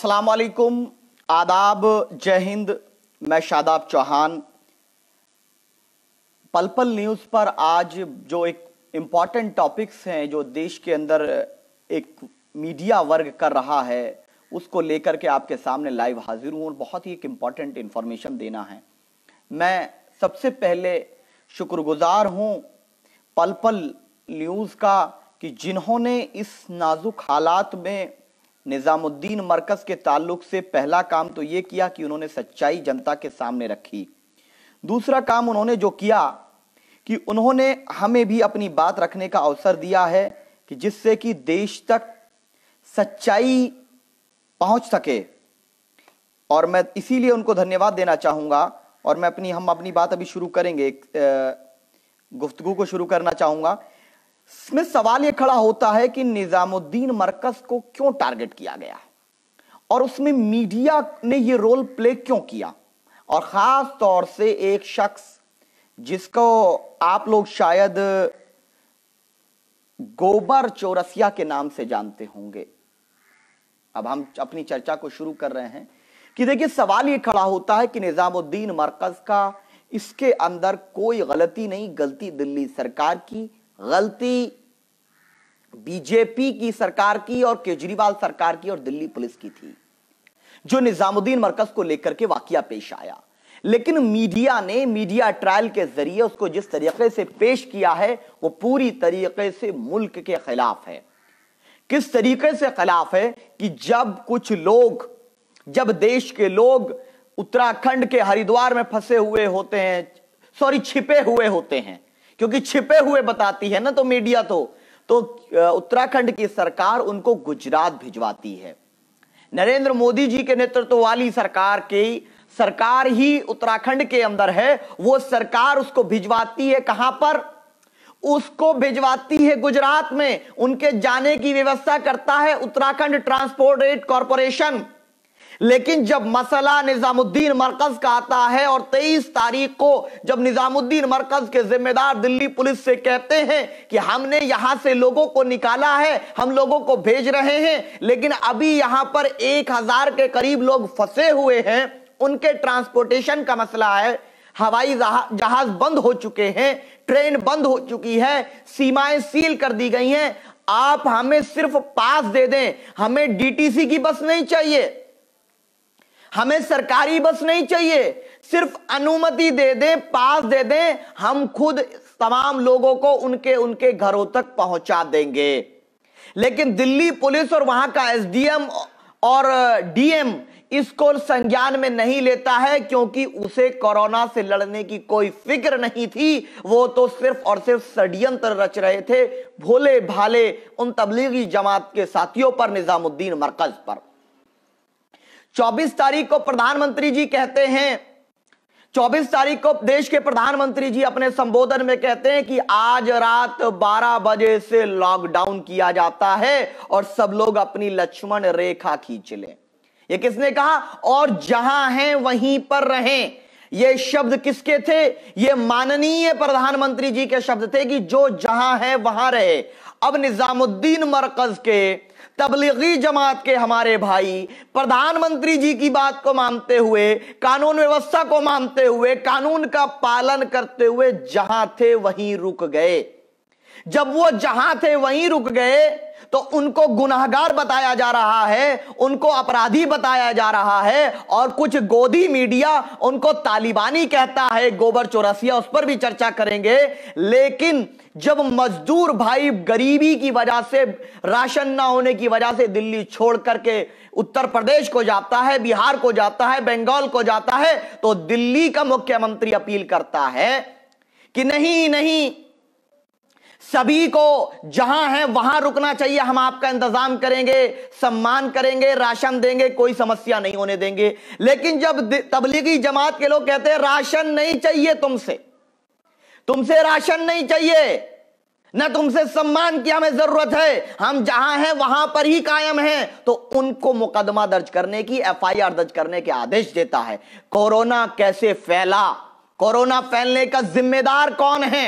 अस्सलाम वालेकुम आदाब जय हिंद मैं शादाब चौहान पल पल न्यूज़ पर आज जो एक इम्पॉर्टेंट टॉपिक्स हैं जो देश के अंदर एक मीडिया वर्ग कर रहा है उसको लेकर के आपके सामने लाइव हाजिर हूँ और बहुत ही एक इम्पॉर्टेंट इन्फॉर्मेशन देना है मैं सबसे पहले शुक्रगुजार हूँ पल पल न्यूज़ का कि जिन्होंने इस नाजुक हालात में निज़ामुद्दीन मरकज़ के ताल्लुक से पहला काम तो ये किया कि उन्होंने सच्चाई जनता के सामने रखी दूसरा काम उन्होंने जो किया कि उन्होंने हमें भी अपनी बात रखने का अवसर दिया है कि जिससे कि देश तक सच्चाई पहुंच सके और मैं इसीलिए उनको धन्यवाद देना चाहूंगा और मैं अपनी हम अपनी बात अभी शुरू करेंगे गुफ्तगु को शुरू करना चाहूंगा इसमें सवाल यह खड़ा होता है कि निजामुद्दीन मरकज को क्यों टारगेट किया गया और उसमें मीडिया ने यह रोल प्ले क्यों किया और ख़ास तौर से एक शख्स जिसको आप लोग शायद गोबर चौरसिया के नाम से जानते होंगे अब हम अपनी चर्चा को शुरू कर रहे हैं कि देखिए सवाल यह खड़ा होता है कि निज़ामुद्दीन मरकज़ का इसके अंदर कोई गलती नहीं गलती दिल्ली सरकार की गलती बीजेपी की सरकार की और केजरीवाल सरकार की और दिल्ली पुलिस की थी जो निजामुद्दीन मरकज को लेकर के वाकया पेश आया लेकिन मीडिया ने मीडिया ट्रायल के जरिए उसको जिस तरीके से पेश किया है वो पूरी तरीके से मुल्क के खिलाफ है किस तरीके से खिलाफ है कि जब कुछ लोग जब देश के लोग उत्तराखंड के हरिद्वार में फंसे हुए होते हैं सॉरी छिपे हुए होते हैं क्योंकि छिपे हुए बताती है ना तो मीडिया तो तो उत्तराखंड की सरकार उनको गुजरात भिजवाती है नरेंद्र मोदी जी के नेतृत्व वाली सरकार की सरकार ही उत्तराखंड के अंदर है वो सरकार उसको भिजवाती है कहां पर उसको भिजवाती है गुजरात में उनके जाने की व्यवस्था करता है उत्तराखंड ट्रांसपोर्ट कॉरपोरेशन लेकिन जब मसला निजामुद्दीन मरकज का आता है और तेईस तारीख को जब निजामुद्दीन मरकज के जिम्मेदार दिल्ली पुलिस से कहते हैं कि हमने यहां से लोगों को निकाला है हम लोगों को भेज रहे हैं लेकिन अभी यहां पर एक हजार के करीब लोग फंसे हुए हैं उनके ट्रांसपोर्टेशन का मसला है हवाई जहाज बंद हो चुके हैं ट्रेन बंद हो चुकी है सीमाएं सील कर दी गई हैं आप हमें सिर्फ पास दे दें हमें डीटीसी की बस नहीं चाहिए हमें सरकारी बस नहीं चाहिए सिर्फ अनुमति दे दें पास दे दें हम खुद तमाम लोगों को उनके उनके घरों तक पहुंचा देंगे लेकिन दिल्ली पुलिस और वहां का एसडीएम और डीएम इसको संज्ञान में नहीं लेता है क्योंकि उसे कोरोना से लड़ने की कोई फिक्र नहीं थी वो तो सिर्फ और सिर्फ षड्यंत्र रच रहे थे भोले भाले उन तबलीगी जमात के साथियों पर निजामुद्दीन मरकज पर 24 तारीख को प्रधानमंत्री जी कहते हैं 24 तारीख को देश के प्रधानमंत्री जी अपने संबोधन में कहते हैं कि आज रात 12 बजे से लॉकडाउन किया जाता है और सब लोग अपनी लक्ष्मण रेखा खींच लें ये किसने कहा और जहां हैं वहीं पर रहें ये शब्द किसके थे ये माननीय प्रधानमंत्री जी के शब्द थे कि जो जहां है वहां रहे अब निजामुद्दीन मरकज के तबलीगी जमात के हमारे भाई प्रधानमंत्री जी की बात को मानते हुए कानून व्यवस्था को मानते हुए कानून का पालन करते हुए जहां थे वहीं रुक गए जब वो जहां थे वहीं रुक गए तो उनको गुनाहगार बताया जा रहा है उनको अपराधी बताया जा रहा है और कुछ गोदी मीडिया उनको तालिबानी कहता है गोबर चौरसिया उस पर भी चर्चा करेंगे लेकिन जब मजदूर भाई गरीबी की वजह से राशन ना होने की वजह से दिल्ली छोड़ करके उत्तर प्रदेश को जाता है बिहार को जाता है बंगाल को जाता है तो दिल्ली का मुख्यमंत्री अपील करता है कि नहीं नहीं सभी को जहां है वहां रुकना चाहिए हम आपका इंतजाम करेंगे सम्मान करेंगे राशन देंगे कोई समस्या नहीं होने देंगे लेकिन जब तबलीगी जमात के लोग कहते हैं राशन नहीं चाहिए तुमसे तुमसे राशन नहीं चाहिए न तुमसे सम्मान की हमें जरूरत है हम जहां हैं वहां पर ही कायम हैं तो उनको मुकदमा दर्ज करने की एफआईआर दर्ज करने के आदेश देता है कोरोना कैसे फैला कोरोना फैलने का जिम्मेदार कौन है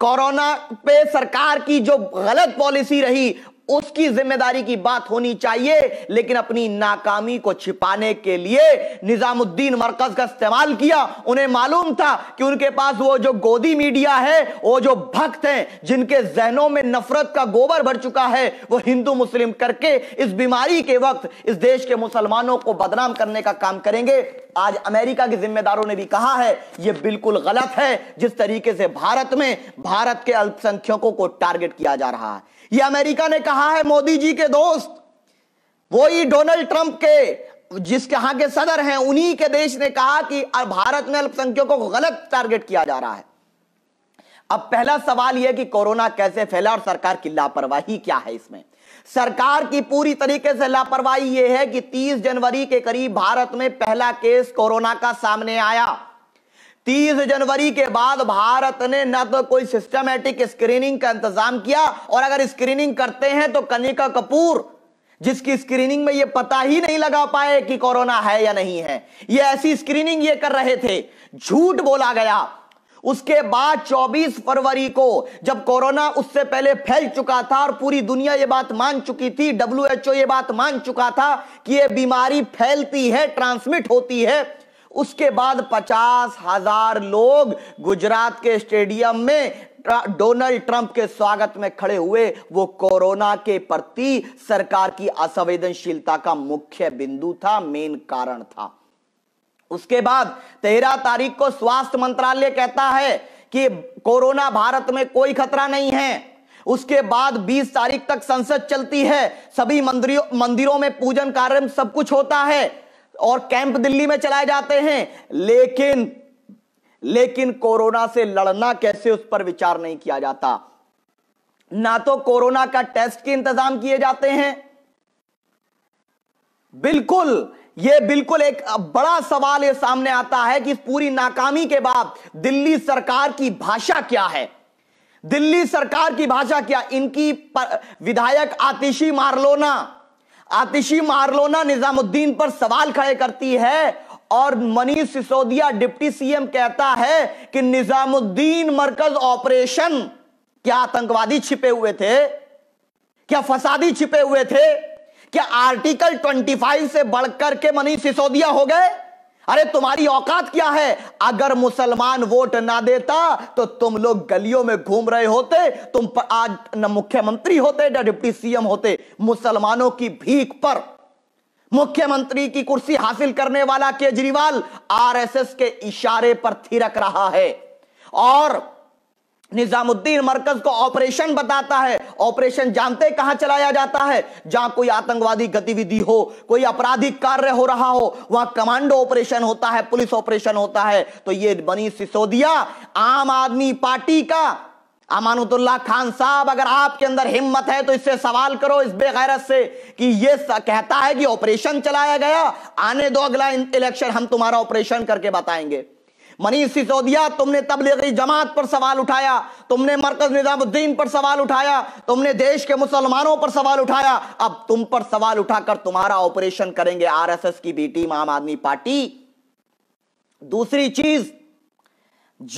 कोरोना पे सरकार की जो गलत पॉलिसी रही उसकी जिम्मेदारी की बात होनी चाहिए लेकिन अपनी नाकामी को छिपाने के लिए निजामुद्दीन मरकज का इस्तेमाल किया उन्हें मालूम था कि उनके पास वो जो गोदी मीडिया है वो जो भक्त हैं जिनके जहनों में नफरत का गोबर भर चुका है वो हिंदू मुस्लिम करके इस बीमारी के वक्त इस देश के मुसलमानों को बदनाम करने का काम करेंगे आज अमेरिका के जिम्मेदारों ने भी कहा है यह बिल्कुल गलत है जिस तरीके से भारत में भारत के अल्पसंख्यकों को टारगेट किया जा रहा है ये अमेरिका ने कहा है मोदी जी के दोस्त वही डोनाल्ड ट्रंप के जिसके यहां के सदर हैं उन्हीं के देश ने कहा कि भारत में अल्पसंख्यकों को गलत टारगेट किया जा रहा है अब पहला सवाल यह कि कोरोना कैसे फैला और सरकार की लापरवाही क्या है इसमें सरकार की पूरी तरीके से लापरवाही यह है कि 30 जनवरी के करीब भारत में पहला केस कोरोना का सामने आया 30 जनवरी के बाद भारत ने न तो कोई सिस्टमेटिक स्क्रीनिंग का इंतजाम किया और अगर स्क्रीनिंग करते हैं तो कनिका कपूर जिसकी स्क्रीनिंग में ये पता ही नहीं लगा पाए कि कोरोना है या नहीं है ये ऐसी स्क्रीनिंग ये कर रहे थे झूठ बोला गया उसके बाद 24 फरवरी को जब कोरोना उससे पहले फैल चुका था और पूरी दुनिया ये बात मान चुकी थी ओ ये बात मान चुका था कि ये बीमारी फैलती है ट्रांसमिट होती है उसके बाद पचास हजार लोग गुजरात के स्टेडियम में डोनाल्ड ट्रंप के स्वागत में खड़े हुए वो कोरोना के प्रति सरकार की असंवेदनशीलता का मुख्य बिंदु था मेन कारण था उसके बाद तेरह तारीख को स्वास्थ्य मंत्रालय कहता है कि कोरोना भारत में कोई खतरा नहीं है उसके बाद 20 तारीख तक संसद चलती है सभी मंदिरों मंदिरों में पूजन कार्य सब कुछ होता है और कैंप दिल्ली में चलाए जाते हैं लेकिन लेकिन कोरोना से लड़ना कैसे उस पर विचार नहीं किया जाता ना तो कोरोना का टेस्ट के इंतजाम किए जाते हैं बिल्कुल ये बिल्कुल एक बड़ा सवाल ये सामने आता है कि इस पूरी नाकामी के बाद दिल्ली सरकार की भाषा क्या है दिल्ली सरकार की भाषा क्या इनकी विधायक आतिशी मारलोना आतिशी मारलोना निजामुद्दीन पर सवाल खड़े करती है और मनीष सिसोदिया डिप्टी सीएम कहता है कि निजामुद्दीन मरकज ऑपरेशन क्या आतंकवादी छिपे हुए थे क्या फसादी छिपे हुए थे क्या आर्टिकल 25 से बढ़कर के मनीष सिसोदिया हो गए अरे तुम्हारी औकात क्या है अगर मुसलमान वोट ना देता तो तुम लोग गलियों में घूम रहे होते तुम आज न मुख्यमंत्री होते न डिप्टी सीएम होते मुसलमानों की भीख पर मुख्यमंत्री की कुर्सी हासिल करने वाला केजरीवाल आरएसएस के इशारे पर थिरक रहा है और निजामुद्दीन मरकज को ऑपरेशन बताता है ऑपरेशन जानते कहां चलाया जाता है जहां कोई आतंकवादी गतिविधि हो कोई आपराधिक कार्य हो रहा हो वहां कमांडो ऑपरेशन होता है पुलिस ऑपरेशन होता है तो ये बनी सिसोदिया आम आदमी पार्टी का अमानतुल्ला खान साहब अगर आपके अंदर हिम्मत है तो इससे सवाल करो इस बेगैरत से कि ये कहता है कि ऑपरेशन चलाया गया आने दो अगला इलेक्शन हम तुम्हारा ऑपरेशन करके बताएंगे मनीष सिसोदिया तुमने तबलीगी जमात पर सवाल उठाया तुमने मरकज निजामुद्दीन पर सवाल उठाया तुमने देश के मुसलमानों पर सवाल उठाया अब तुम पर सवाल उठाकर तुम्हारा ऑपरेशन करेंगे आरएसएस की बी टीम आम आदमी पार्टी दूसरी चीज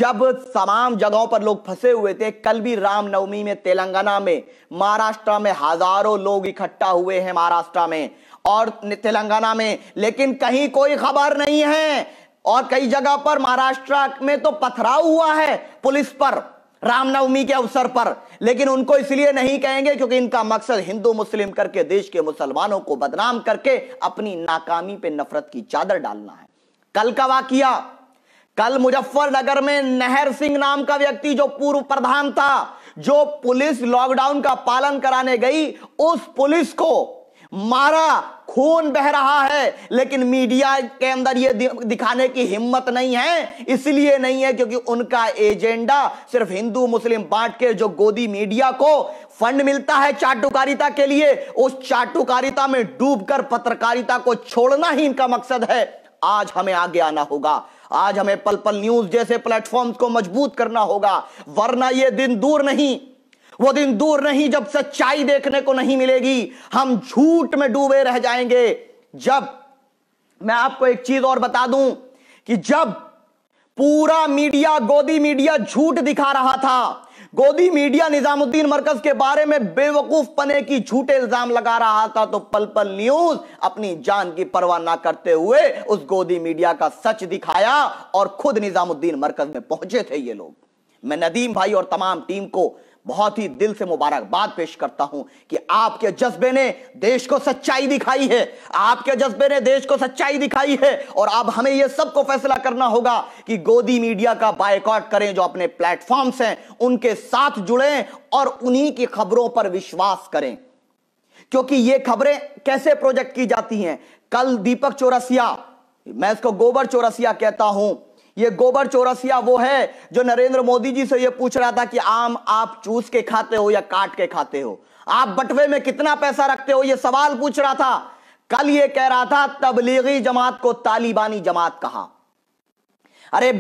जब तमाम जगहों पर लोग फंसे हुए थे कल भी रामनवमी में तेलंगाना में महाराष्ट्र में हजारों लोग इकट्ठा हुए हैं महाराष्ट्र में और तेलंगाना में लेकिन कहीं कोई खबर नहीं है और कई जगह पर महाराष्ट्र में तो पथराव हुआ है पुलिस पर रामनवमी के अवसर पर लेकिन उनको इसलिए नहीं कहेंगे क्योंकि इनका मकसद हिंदू मुस्लिम करके देश के मुसलमानों को बदनाम करके अपनी नाकामी पे नफरत की चादर डालना है कल का वाकिया कल मुजफ्फरनगर में नहर सिंह नाम का व्यक्ति जो पूर्व प्रधान था जो पुलिस लॉकडाउन का पालन कराने गई उस पुलिस को मारा खून बह रहा है लेकिन मीडिया के अंदर यह दिखाने की हिम्मत नहीं है इसलिए नहीं है क्योंकि उनका एजेंडा सिर्फ हिंदू मुस्लिम बांट के जो गोदी मीडिया को फंड मिलता है चाटुकारिता के लिए उस चाटुकारिता में डूबकर पत्रकारिता को छोड़ना ही इनका मकसद है आज हमें आगे आना होगा आज हमें पल पल न्यूज जैसे प्लेटफॉर्म को मजबूत करना होगा वरना यह दिन दूर नहीं वो दिन दूर नहीं जब सच्चाई देखने को नहीं मिलेगी हम झूठ में डूबे रह जाएंगे जब मैं आपको एक चीज और बता दूं कि जब पूरा मीडिया गोदी मीडिया झूठ दिखा रहा था गोदी मीडिया निजामुद्दीन मरकज के बारे में बेवकूफ पने की झूठे इल्जाम लगा रहा था तो पल पल न्यूज अपनी जान की परवाह ना करते हुए उस गोदी मीडिया का सच दिखाया और खुद निजामुद्दीन मरकज में पहुंचे थे ये लोग मैं नदीम भाई और तमाम टीम को बहुत ही दिल से मुबारकबाद पेश करता हूं कि आपके जज्बे ने देश को सच्चाई दिखाई है आपके जज्बे ने देश को सच्चाई दिखाई है और अब हमें यह सबको फैसला करना होगा कि गोदी मीडिया का बायकॉट करें जो अपने प्लेटफॉर्म्स हैं उनके साथ जुड़ें और उन्हीं की खबरों पर विश्वास करें क्योंकि ये खबरें कैसे प्रोजेक्ट की जाती हैं कल दीपक चौरसिया मैं इसको गोबर चौरसिया कहता हूं ये गोबर चौरसिया वो है जो नरेंद्र मोदी जी से ये पूछ रहा था कि आम आप चूस के खाते हो या काट के खाते हो आप बटवे में कितना पैसा रखते हो ये सवाल पूछ रहा था कल ये कह रहा था तबलीगी जमात को तालिबानी जमात कहा अरे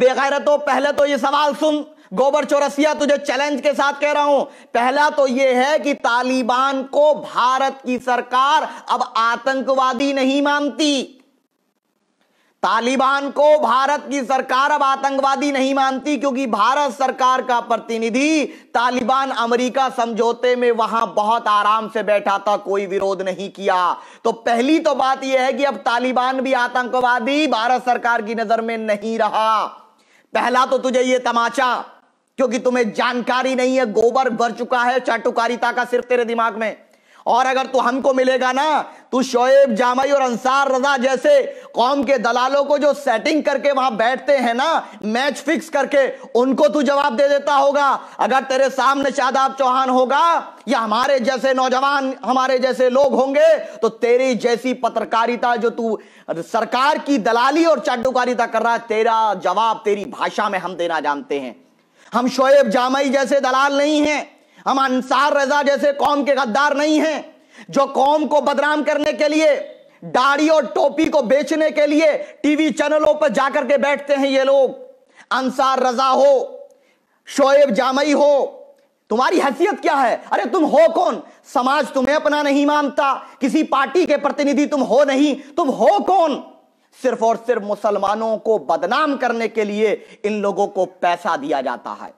तो पहले तो ये सवाल सुन गोबर चौरसिया तुझे चैलेंज के साथ कह रहा हूं पहला तो यह है कि तालिबान को भारत की सरकार अब आतंकवादी नहीं मानती तालिबान को भारत की सरकार अब आतंकवादी नहीं मानती क्योंकि भारत सरकार का प्रतिनिधि तालिबान अमेरिका समझौते में वहां बहुत आराम से बैठा था कोई विरोध नहीं किया तो पहली तो बात यह है कि अब तालिबान भी आतंकवादी भारत सरकार की नजर में नहीं रहा पहला तो तुझे यह तमाचा क्योंकि तुम्हें जानकारी नहीं है गोबर भर चुका है चाटुकारिता का सिर्फ तेरे दिमाग में और अगर तू हमको मिलेगा ना तो शोएब जामाई और अंसार रजा जैसे कौम के दलालों को जो सेटिंग करके वहां बैठते हैं ना मैच फिक्स करके उनको तू जवाब दे देता होगा अगर तेरे सामने शादाब चौहान होगा या हमारे जैसे नौजवान हमारे जैसे लोग होंगे तो तेरी जैसी पत्रकारिता जो तू सरकार की दलाली और चाटुकारिता कर रहा है तेरा जवाब तेरी भाषा में हम देना जानते हैं हम शोएब जामाई जैसे दलाल नहीं है हम अंसार रजा जैसे कौम के गद्दार नहीं हैं जो कौम को बदनाम करने के लिए दाढ़ी और टोपी को बेचने के लिए टीवी चैनलों पर जाकर के बैठते हैं ये लोग अंसार रजा हो शोएब जामई हो तुम्हारी हैसियत क्या है अरे तुम हो कौन समाज तुम्हें अपना नहीं मानता किसी पार्टी के प्रतिनिधि तुम हो नहीं तुम हो कौन सिर्फ और सिर्फ मुसलमानों को बदनाम करने के लिए इन लोगों को पैसा दिया जाता है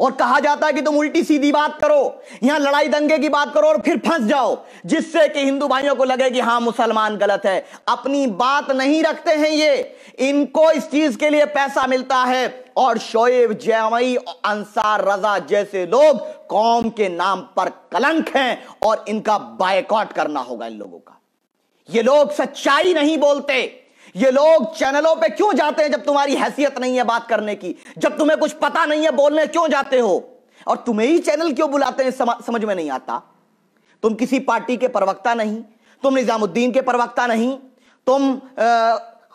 और कहा जाता है कि तुम उल्टी सीधी बात करो यहां लड़ाई दंगे की बात करो और फिर फंस जाओ जिससे कि हिंदू भाइयों को लगे कि हां मुसलमान गलत है अपनी बात नहीं रखते हैं ये इनको इस चीज के लिए पैसा मिलता है और शोएब जैमई अंसार रजा जैसे लोग कौम के नाम पर कलंक हैं और इनका बायकॉट करना होगा इन लोगों का ये लोग सच्चाई नहीं बोलते ये लोग चैनलों पे क्यों जाते हैं जब तुम्हारी हैसियत नहीं है बात करने की जब तुम्हें कुछ पता नहीं है बोलने क्यों जाते हो और तुम्हें ही चैनल क्यों बुलाते हैं समझ में नहीं आता तुम किसी पार्टी के प्रवक्ता नहीं तुम निजामुद्दीन के प्रवक्ता नहीं तुम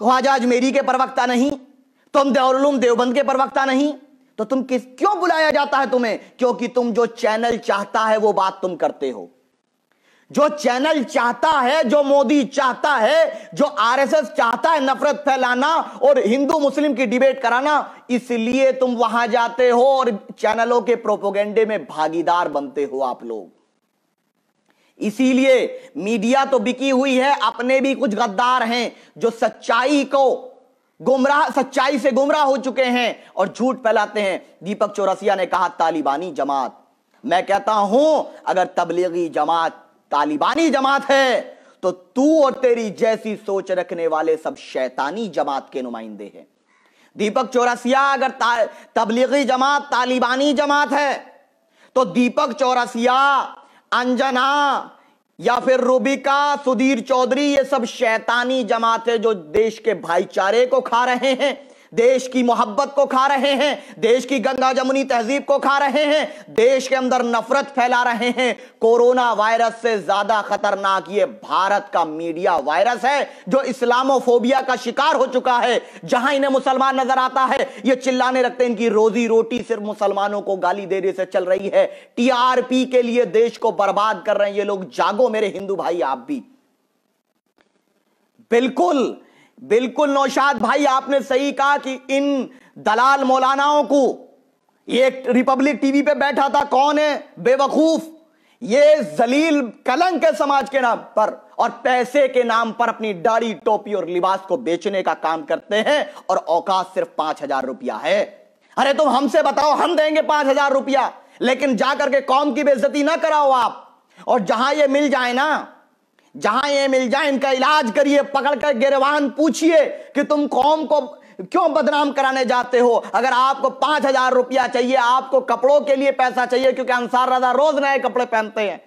ख्वाजा अजमेरी के प्रवक्ता नहीं तुम दौरुलूम देवबंद के प्रवक्ता नहीं तो तुम किस क्यों बुलाया जाता है तुम्हें क्योंकि तुम जो चैनल चाहता है वो बात तुम करते हो जो चैनल चाहता है जो मोदी चाहता है जो आरएसएस चाहता है नफरत फैलाना और हिंदू मुस्लिम की डिबेट कराना इसलिए तुम वहां जाते हो और चैनलों के प्रोपोगेंडे में भागीदार बनते हो आप लोग इसीलिए मीडिया तो बिकी हुई है अपने भी कुछ गद्दार हैं जो सच्चाई को गुमराह सच्चाई से गुमराह हो चुके हैं और झूठ फैलाते हैं दीपक चौरसिया ने कहा तालिबानी जमात मैं कहता हूं अगर तबलीगी जमात तालिबानी जमात है तो तू और तेरी जैसी सोच रखने वाले सब शैतानी जमात के नुमाइंदे हैं दीपक चौरसिया अगर तबलीगी जमात तालिबानी जमात है तो दीपक चौरसिया अंजना या फिर रूबिका सुधीर चौधरी ये सब शैतानी जमात है जो देश के भाईचारे को खा रहे हैं देश की मोहब्बत को खा रहे हैं देश की गंगा जमुनी तहजीब को खा रहे हैं देश के अंदर नफरत फैला रहे हैं कोरोना वायरस से ज्यादा खतरनाक ये भारत का मीडिया वायरस है जो इस्लामोफोबिया का शिकार हो चुका है जहां इन्हें मुसलमान नजर आता है ये चिल्लाने लगते हैं इनकी रोजी रोटी सिर्फ मुसलमानों को गाली देने से चल रही है टीआरपी के लिए देश को बर्बाद कर रहे हैं ये लोग जागो मेरे हिंदू भाई आप भी बिल्कुल बिल्कुल नौशाद भाई आपने सही कहा कि इन दलाल मौलानाओं को ये रिपब्लिक टीवी पे बैठा था कौन है बेवकूफ ये जलील कलंक है समाज के नाम पर और पैसे के नाम पर अपनी दाढ़ी टोपी और लिबास को बेचने का काम करते हैं और औकात सिर्फ पांच हजार रुपया है अरे तुम हमसे बताओ हम देंगे पांच हजार रुपया लेकिन जाकर के कौम की बेइज्जती ना कराओ आप और जहां ये मिल जाए ना जहां ये मिल जाए इनका इलाज करिए पकड़कर गिरवान पूछिए कि तुम कौम को क्यों बदनाम कराने जाते हो अगर आपको पांच हजार रुपया चाहिए आपको कपड़ों के लिए पैसा चाहिए क्योंकि अंसार रजा रोज नए कपड़े पहनते हैं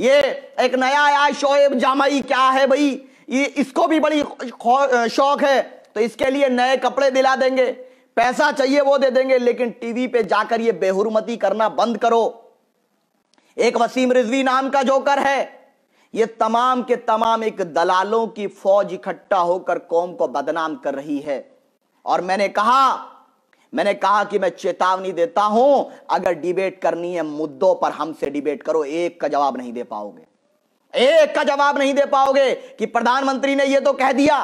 ये एक नया आया शोएब जामाई क्या है भाई ये इसको भी बड़ी शौक है तो इसके लिए नए कपड़े दिला देंगे पैसा चाहिए वो दे देंगे लेकिन टीवी पे जाकर ये बेहरमती करना बंद करो एक वसीम रिजवी नाम का जोकर है ये तमाम के तमाम एक दलालों की फौज इकट्ठा होकर कौम को बदनाम कर रही है और मैंने कहा मैंने कहा कि मैं चेतावनी देता हूं अगर डिबेट करनी है मुद्दों पर हमसे डिबेट करो एक का जवाब नहीं दे पाओगे एक का जवाब नहीं दे पाओगे कि प्रधानमंत्री ने यह तो कह दिया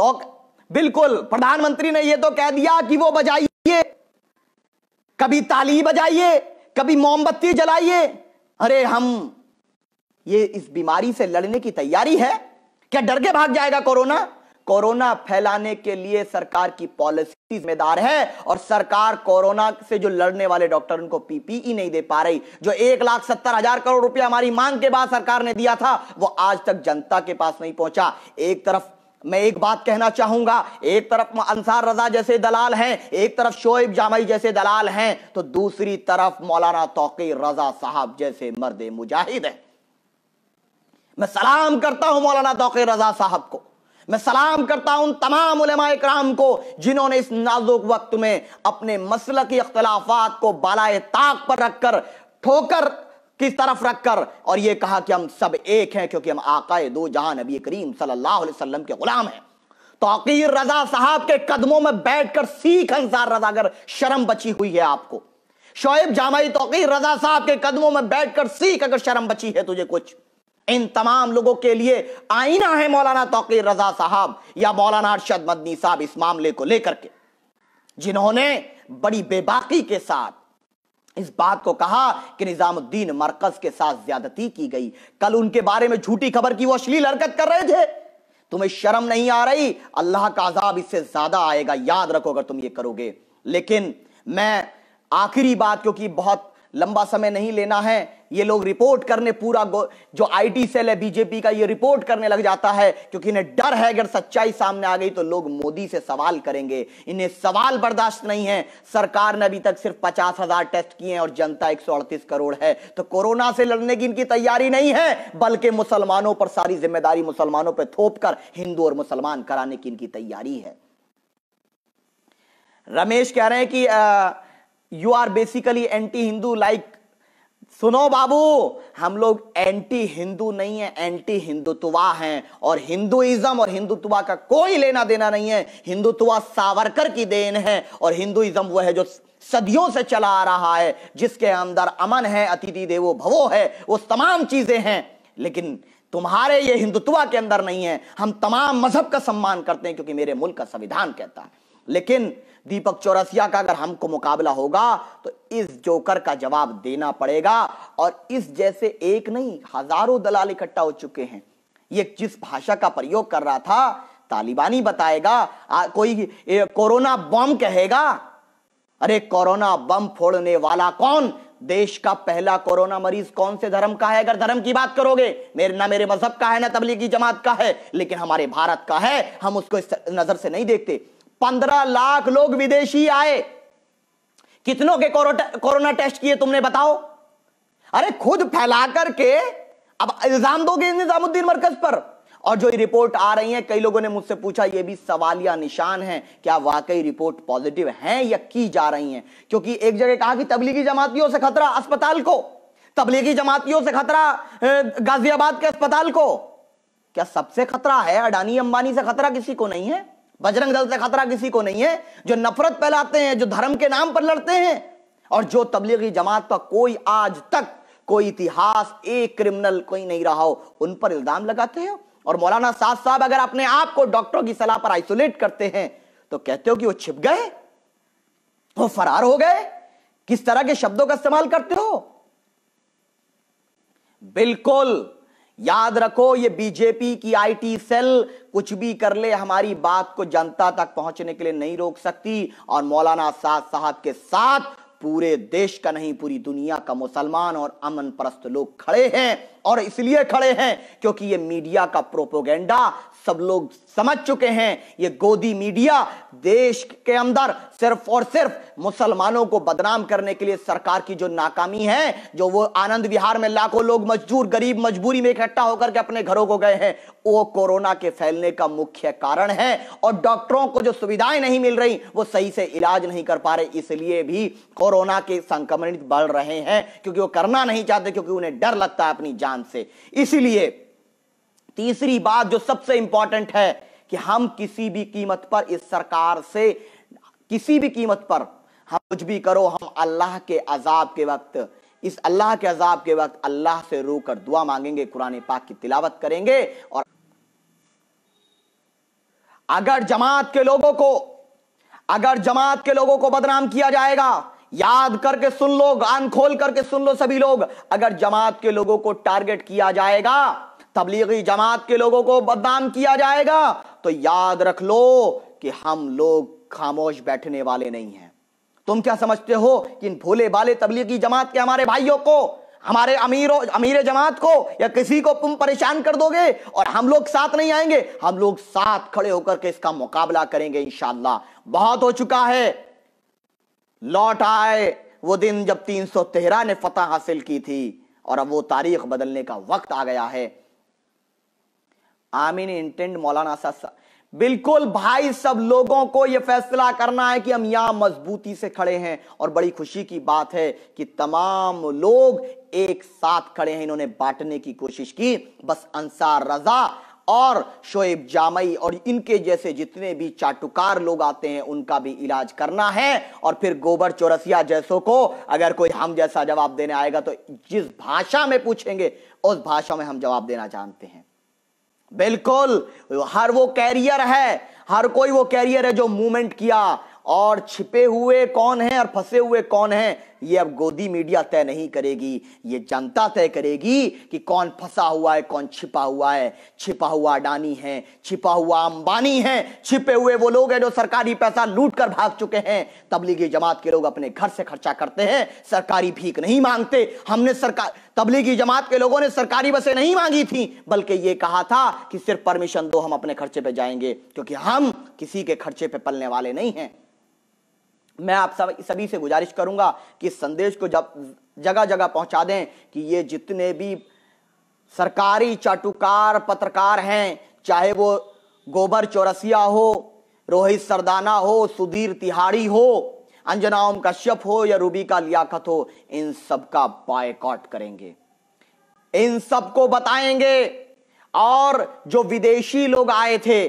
तो बिल्कुल प्रधानमंत्री ने यह तो कह दिया कि वो बजाइए कभी ताली बजाइए कभी मोमबत्ती जलाइए अरे हम ये इस बीमारी से लड़ने की तैयारी है क्या डर के भाग जाएगा कोरोना कोरोना फैलाने के लिए सरकार की पॉलिसी जिम्मेदार है और सरकार कोरोना से जो लड़ने वाले डॉक्टर उनको पीपीई नहीं दे पा रही जो एक लाख सत्तर हजार करोड़ रुपया हमारी मांग के बाद सरकार ने दिया था वो आज तक जनता के पास नहीं पहुंचा एक तरफ मैं एक बात कहना चाहूंगा एक तरफ अंसार रजा जैसे दलाल हैं एक तरफ शोएब जामई जैसे दलाल हैं तो दूसरी तरफ मौलाना तोकी रजा साहब जैसे मर्द मुजाहिद हैं मैं सलाम करता हूं मौलाना तोकी रजा साहब को मैं सलाम करता हूं तमाम उलमा कराम को जिन्होंने इस नाजुक वक्त में अपने मसल की अख्तलाफात को बालाए ताक पर रखकर ठोकर किस तरफ रखकर और ये कहा कि हम सब एक हैं क्योंकि हम आकाए दो जहां नबी करीम सल्लल्लाहु अलैहि वसल्लम के गुलाम हैं तोकीर रजा साहब के कदमों में बैठकर सीख अंसार रजा अगर शर्म बची हुई है आपको शोएब जामाई तो रजा साहब के कदमों में बैठकर सीख अगर शर्म बची है तुझे कुछ इन तमाम लोगों के लिए आईना है मौलाना तोकीर रजा साहब या मौलाना अरशद मदनी साहब इस मामले को लेकर के जिन्होंने बड़ी बेबाकी के साथ इस बात को कहा कि निजामुद्दीन मरकज के साथ ज्यादती की गई कल उनके बारे में झूठी खबर की वो अश्लील हरकत कर रहे थे तुम्हें शर्म नहीं आ रही अल्लाह का आजाब इससे ज्यादा आएगा याद रखो अगर तुम ये करोगे लेकिन मैं आखिरी बात क्योंकि बहुत लंबा समय नहीं लेना है ये लोग रिपोर्ट करने पूरा जो आईटी सेल है बीजेपी का ये रिपोर्ट करने लग जाता है क्योंकि इन्हें डर है अगर सच्चाई सामने आ गई तो लोग मोदी से सवाल करेंगे इन्हें सवाल बर्दाश्त नहीं है सरकार ने अभी तक सिर्फ पचास हजार टेस्ट किए हैं और जनता एक करोड़ है तो कोरोना से लड़ने की इनकी तैयारी नहीं है बल्कि मुसलमानों पर सारी जिम्मेदारी मुसलमानों पर थोप कर हिंदू और मुसलमान कराने की इनकी तैयारी है रमेश कह रहे हैं कि ah, you are basically anti Hindu like सुनो बाबू हम लोग एंटी हिंदू नहीं है एंटी हिंदुत्वा हैं और हिंदुइज्म और हिंदुत्वा का कोई लेना देना नहीं है हिंदुत्वा सावरकर की देन है और हिंदुइज्म वह है जो सदियों से चला आ रहा है जिसके अंदर अमन है अतिथि देवो भवो है वो तमाम चीजें हैं लेकिन तुम्हारे ये हिंदुत्वा के अंदर नहीं है हम तमाम मजहब का सम्मान करते हैं क्योंकि मेरे मुल्क का संविधान कहता है लेकिन दीपक चौरसिया का अगर हमको मुकाबला होगा तो इस जोकर का जवाब देना पड़ेगा और इस जैसे एक नहीं हजारों दलाल इकट्ठा हो चुके हैं ये जिस भाषा का प्रयोग कर रहा था तालिबानी बताएगा आ, कोई ए, कोरोना बम कहेगा अरे कोरोना बम फोड़ने वाला कौन देश का पहला कोरोना मरीज कौन से धर्म का है अगर धर्म की बात करोगे मेरे ना मेरे मजहब का है ना तबलीगी जमात का है लेकिन हमारे भारत का है हम उसको इस नजर से नहीं देखते पंद्रह लाख लोग विदेशी आए कितनों के कोरोना टेस्ट किए तुमने बताओ अरे खुद फैला करके अब इल्जाम दोगे निजामुद्दीन मरकज पर और जो रिपोर्ट आ रही है कई लोगों ने मुझसे पूछा यह भी सवाल या निशान है क्या वाकई रिपोर्ट पॉजिटिव है या की जा रही है क्योंकि एक जगह कहा कि तबलीगी जमातियों से खतरा अस्पताल को तबलीगी जमातियों से खतरा गाजियाबाद के अस्पताल को क्या सबसे खतरा है अडानी अंबानी से खतरा किसी को नहीं है बजरंग दल से खतरा किसी को नहीं है जो नफरत फैलाते हैं जो धर्म के नाम पर लड़ते हैं और जो तबलीगी जमात का कोई आज तक कोई इतिहास एक क्रिमिनल कोई नहीं रहा हो उन पर इल्जाम लगाते हो और मौलाना साहब साहब अगर अपने आप को डॉक्टरों की सलाह पर आइसोलेट करते हैं तो कहते हो कि वो छिप गए वो फरार हो गए किस तरह के शब्दों का इस्तेमाल करते हो बिल्कुल याद रखो ये बीजेपी की आईटी सेल कुछ भी कर ले हमारी बात को जनता तक पहुंचने के लिए नहीं रोक सकती और मौलाना साद साहब के साथ पूरे देश का नहीं पूरी दुनिया का मुसलमान और अमन परस्त लोग खड़े हैं और इसलिए खड़े हैं क्योंकि ये मीडिया का प्रोपोगेंडा सब लोग समझ चुके हैं ये गोदी मीडिया देश के अंदर सिर्फ और सिर्फ मुसलमानों को बदनाम करने के लिए सरकार की जो नाकामी है जो वो आनंद विहार में लाखों लोग मजदूर गरीब मजबूरी में इकट्ठा होकर के अपने घरों को गए हैं वो कोरोना के फैलने का मुख्य कारण है और डॉक्टरों को जो सुविधाएं नहीं मिल रही वो सही से इलाज नहीं कर पा रहे इसलिए भी कोरोना के संक्रमित बढ़ रहे हैं क्योंकि वो करना नहीं चाहते क्योंकि उन्हें डर लगता है अपनी जान से इसीलिए तीसरी बात जो सबसे इंपॉर्टेंट है कि हम किसी भी कीमत पर इस सरकार से किसी भी कीमत पर हम कुछ भी करो हम अल्लाह के अजाब के वक्त इस अल्लाह के अजाब के वक्त अल्लाह से रो कर दुआ मांगेंगे कुरान पाक की तिलावत करेंगे और अगर जमात के लोगों को अगर जमात के लोगों को बदनाम किया जाएगा याद करके सुन लो गान खोल करके सुन लो सभी लोग अगर जमात के लोगों को टारगेट किया जाएगा तबलीगी जमात के लोगों को बदनाम किया जाएगा तो याद रख लो कि हम लोग खामोश बैठने वाले नहीं हैं तुम क्या समझते हो कि इन भोले भाले तबलीगी जमात के हमारे भाइयों को हमारे अमीरों अमीर जमात को या किसी को तुम परेशान कर दोगे और हम लोग साथ नहीं आएंगे हम लोग साथ खड़े होकर के इसका मुकाबला करेंगे इंशाला बहुत हो चुका है लौट आए वो दिन जब तीन सौ तेरह ने फतह हासिल की थी और अब वो तारीख बदलने का वक्त आ गया है आमीन इंटेंड मौलाना सा बिल्कुल भाई सब लोगों को यह फैसला करना है कि हम यहां मजबूती से खड़े हैं और बड़ी खुशी की बात है कि तमाम लोग एक साथ खड़े हैं इन्होंने बांटने की कोशिश की बस अंसार रजा और शोएब जामई और इनके जैसे जितने भी चाटुकार लोग आते हैं उनका भी इलाज करना है और फिर गोबर चौरसिया जैसों को अगर कोई हम जैसा जवाब देने आएगा तो जिस भाषा में पूछेंगे उस भाषा में हम जवाब देना जानते हैं बिल्कुल हर वो कैरियर है हर कोई वो कैरियर है जो मूवमेंट किया और छिपे हुए कौन है और फंसे हुए कौन है ये अब गोदी मीडिया तय नहीं करेगी ये जनता तय करेगी कि कौन फंसा हुआ है कौन छिपा हुआ है छिपा हुआ अडानी है छिपा हुआ अंबानी है छिपे हुए वो लोग हैं जो सरकारी पैसा लूट कर भाग चुके हैं तबलीगी जमात के लोग अपने घर से खर्चा करते हैं सरकारी भीख नहीं मांगते हमने सरकार तबलीगी जमात के लोगों ने सरकारी बसें नहीं मांगी थी बल्कि ये कहा था कि सिर्फ परमिशन दो हम अपने खर्चे पे जाएंगे क्योंकि हम किसी के खर्चे पे पलने वाले नहीं हैं मैं आप सब सभी से गुजारिश करूंगा कि इस संदेश को जब जगह जगह पहुंचा दें कि ये जितने भी सरकारी चाटुकार पत्रकार हैं चाहे वो गोबर चौरसिया हो रोहित सरदाना हो सुधीर तिहाड़ी हो अंजना ओम कश्यप हो या रूबी का लियाकत हो इन सब का बायकॉट करेंगे इन सबको बताएंगे और जो विदेशी लोग आए थे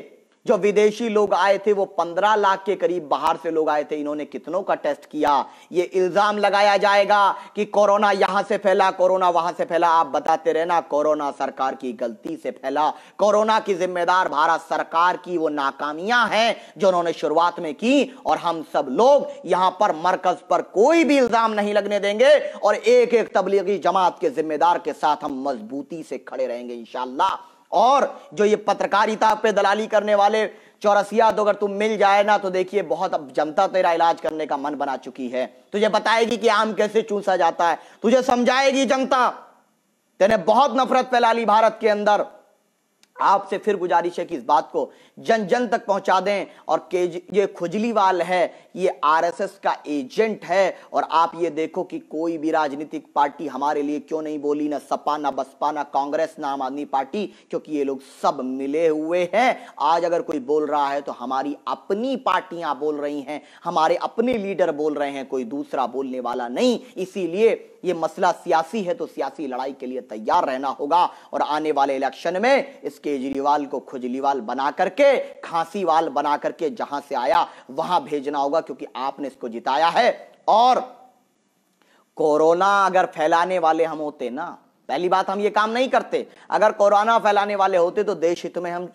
जो विदेशी लोग आए थे वो पंद्रह लाख के करीब बाहर से लोग आए थे इन्होंने कितनों का टेस्ट किया ये इल्जाम लगाया जाएगा कि कोरोना यहां से फैला कोरोना वहां से फैला आप बताते रहना कोरोना सरकार की गलती से फैला कोरोना की जिम्मेदार भारत सरकार की वो नाकामियां हैं जो उन्होंने शुरुआत में की और हम सब लोग यहां पर मरकज पर कोई भी इल्जाम नहीं लगने देंगे और एक एक तबलीगी जमात के जिम्मेदार के साथ हम मजबूती से खड़े रहेंगे इंशाला और जो ये पत्रकारिता पे दलाली करने वाले चौरसिया तो अगर तुम मिल जाए ना तो देखिए बहुत अब जनता तेरा इलाज करने का मन बना चुकी है तुझे बताएगी कि आम कैसे चूसा जाता है तुझे समझाएगी जनता तेने बहुत नफरत फैला ली भारत के अंदर आपसे फिर गुजारिश है कि इस बात को जन जन तक पहुंचा दें और ये खुजलीवाल है ये आरएसएस का एजेंट है और आप ये देखो कि कोई भी राजनीतिक पार्टी हमारे लिए क्यों नहीं बोली ना सपा ना बसपा ना कांग्रेस ना आम आदमी पार्टी क्योंकि ये लोग सब मिले हुए हैं आज अगर कोई बोल रहा है तो हमारी अपनी पार्टियां बोल रही हैं हमारे अपने लीडर बोल रहे हैं कोई दूसरा बोलने वाला नहीं इसीलिए ये मसला सियासी है तो सियासी लड़ाई के लिए तैयार रहना होगा और आने वाले इलेक्शन में इस केजरीवाल को खुजलीवाल बना करके खांसी वाल बना करके जहां से आया वहां भेजना होगा क्योंकि आपने इसको जिताया है और कोरोना अगर फैलाने वाले हम होते ना पहली बात हम ये काम नहीं करते अगर कोरोना फैलाने वाले होते तो देश हित में हम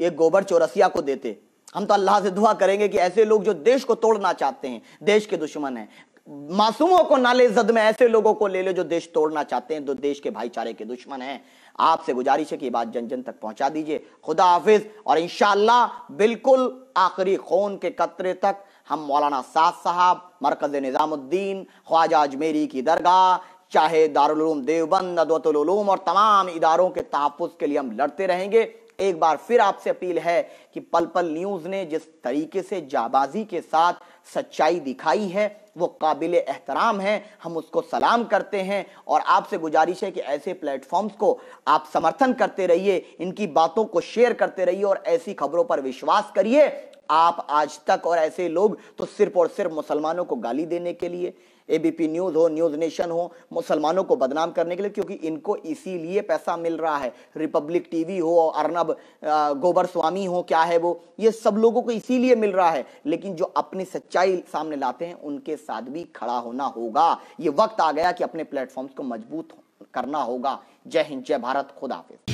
एक गोबर चौरसिया को देते हम तो अल्लाह से दुआ करेंगे कि ऐसे लोग जो देश को तोड़ना चाहते हैं देश के दुश्मन हैं मासूमों को नाले जद में ऐसे लोगों को ले लो जो देश तोड़ना चाहते हैं जो देश के भाईचारे के दुश्मन हैं आपसे गुजारिश है कि बात जन जन तक पहुंचा दीजिए खुदा हाफिज और इनशाला बिल्कुल आखिरी खून के कतरे तक हम मौलाना साद साहब मरकज निज़ामुद्दीन ख्वाजा अजमेरी की दरगाह चाहे दारुलूम देवबंद अदवतलूम और तमाम इदारों के तहफ़ के लिए हम लड़ते रहेंगे एक बार फिर आपसे अपील है कि पल पल न्यूज ने जिस तरीके से जाबाजी के साथ सच्चाई दिखाई है वो काबिल एहतराम है हम उसको सलाम करते हैं और आपसे गुजारिश है कि ऐसे प्लेटफॉर्म्स को आप समर्थन करते रहिए इनकी बातों को शेयर करते रहिए और ऐसी खबरों पर विश्वास करिए आप आज तक और ऐसे लोग तो सिर्फ और सिर्फ मुसलमानों को गाली देने के लिए एबीपी न्यूज़ हो न्यूज़ नेशन हो मुसलमानों को बदनाम करने के लिए क्योंकि इनको इसीलिए पैसा मिल रहा है रिपब्लिक टीवी हो अर्नब गोबर स्वामी हो क्या है वो ये सब लोगों को इसीलिए मिल रहा है लेकिन जो अपनी सच्चाई सामने लाते हैं उनके साथ भी खड़ा होना होगा ये वक्त आ गया कि अपने प्लेटफॉर्म्स को मजबूत करना होगा जय हिंद जय भारत खुदाफिज